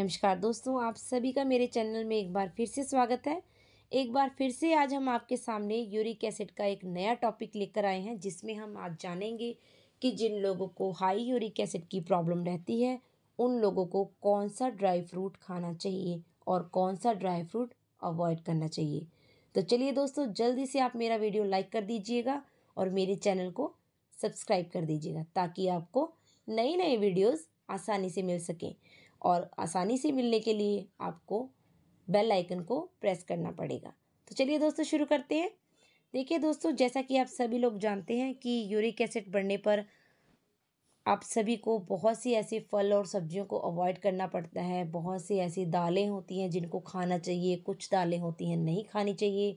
नमस्कार दोस्तों आप सभी का मेरे चैनल में एक बार फिर से स्वागत है एक बार फिर से आज हम आपके सामने यूरिक एसिड का एक नया टॉपिक लेकर आए हैं जिसमें हम आज जानेंगे कि जिन लोगों को हाई यूरिक एसिड की प्रॉब्लम रहती है उन लोगों को कौन सा ड्राई फ्रूट खाना चाहिए और कौन सा ड्राई फ्रूट अवॉइड करना चाहिए तो चलिए दोस्तों जल्दी से आप मेरा वीडियो लाइक कर दीजिएगा और मेरे चैनल को सब्सक्राइब कर दीजिएगा ताकि आपको नई नई वीडियोज़ आसानी से मिल सकें और आसानी से मिलने के लिए आपको बेल आइकन को प्रेस करना पड़ेगा तो चलिए दोस्तों शुरू करते हैं देखिए दोस्तों जैसा कि आप सभी लोग जानते हैं कि यूरिक एसिड बढ़ने पर आप सभी को बहुत सी ऐसी फल और सब्जियों को अवॉइड करना पड़ता है बहुत सी ऐसी दालें होती हैं जिनको खाना चाहिए कुछ दालें होती हैं नहीं खानी चाहिए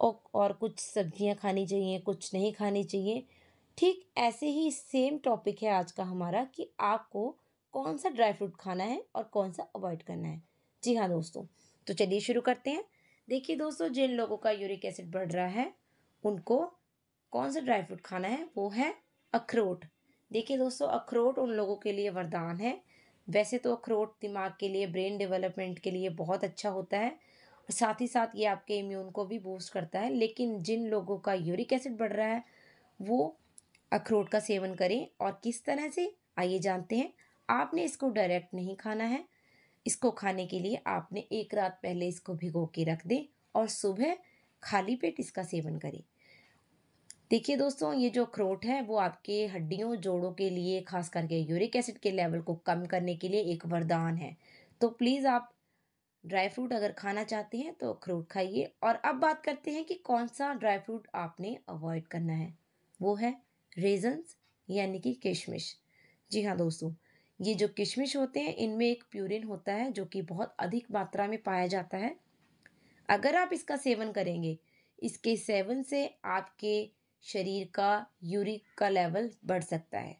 और और कुछ सब्जियां खानी चाहिए कुछ नहीं खानी चाहिए ठीक ऐसे ही सेम टॉपिक है आज का हमारा कि आपको कौन सा ड्राई फ्रूट खाना है और कौन सा अवॉइड करना है जी हाँ दोस्तों तो चलिए शुरू करते हैं देखिए दोस्तों जिन लोगों का यूरिक एसिड बढ़ रहा है उनको कौन सा ड्राई फ्रूट खाना है वो है अखरोट देखिए दोस्तों अखरोट उन लोगों के लिए वरदान है वैसे तो अखरोट दिमाग के लिए ब्रेन डेवलपमेंट के लिए बहुत अच्छा होता है और साथ ही साथ ये आपके इम्यून को भी बूस्ट करता है लेकिन जिन लोगों का यूरिक एसिड बढ़ रहा है वो अखरोट का सेवन करें और किस तरह से आइए जानते हैं आपने इसको डायरेक्ट नहीं खाना है इसको खाने के लिए आपने एक रात पहले इसको भिगो के रख दें और सुबह खाली पेट इसका सेवन करें देखिए दोस्तों ये जो अखरोट है वो आपके हड्डियों जोड़ों के लिए खास करके यूरिक एसिड के लेवल को कम करने के लिए एक वरदान है तो प्लीज़ आप ड्राई फ्रूट अगर खाना चाहते हैं तो अखरोट खाइए और अब बात करते हैं कि कौन सा ड्राई फ्रूट आपने अवॉइड करना है वो है रेजन्स यानी कि किशमिश जी हाँ दोस्तों ये जो किशमिश होते हैं इनमें एक प्यूरिन होता है जो कि बहुत अधिक मात्रा में पाया जाता है अगर आप इसका सेवन करेंगे इसके सेवन से आपके शरीर का यूरिक का लेवल बढ़ सकता है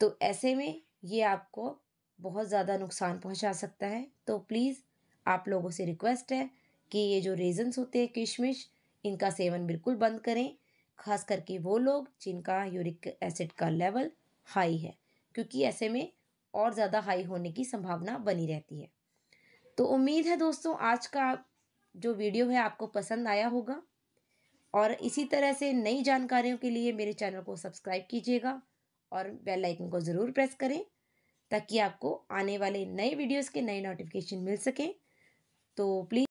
तो ऐसे में ये आपको बहुत ज़्यादा नुकसान पहुंचा सकता है तो प्लीज़ आप लोगों से रिक्वेस्ट है कि ये जो रेजन्स होते हैं किशमिश इनका सेवन बिल्कुल बंद करें खास करके वो लोग जिनका यूरिक एसिड का लेवल हाई है क्योंकि ऐसे में और ज़्यादा हाई होने की संभावना बनी रहती है तो उम्मीद है दोस्तों आज का जो वीडियो है आपको पसंद आया होगा और इसी तरह से नई जानकारियों के लिए मेरे चैनल को सब्सक्राइब कीजिएगा और बेल आइकन को ज़रूर प्रेस करें ताकि आपको आने वाले नए वीडियोस के नए नोटिफिकेशन मिल सकें तो प्लीज़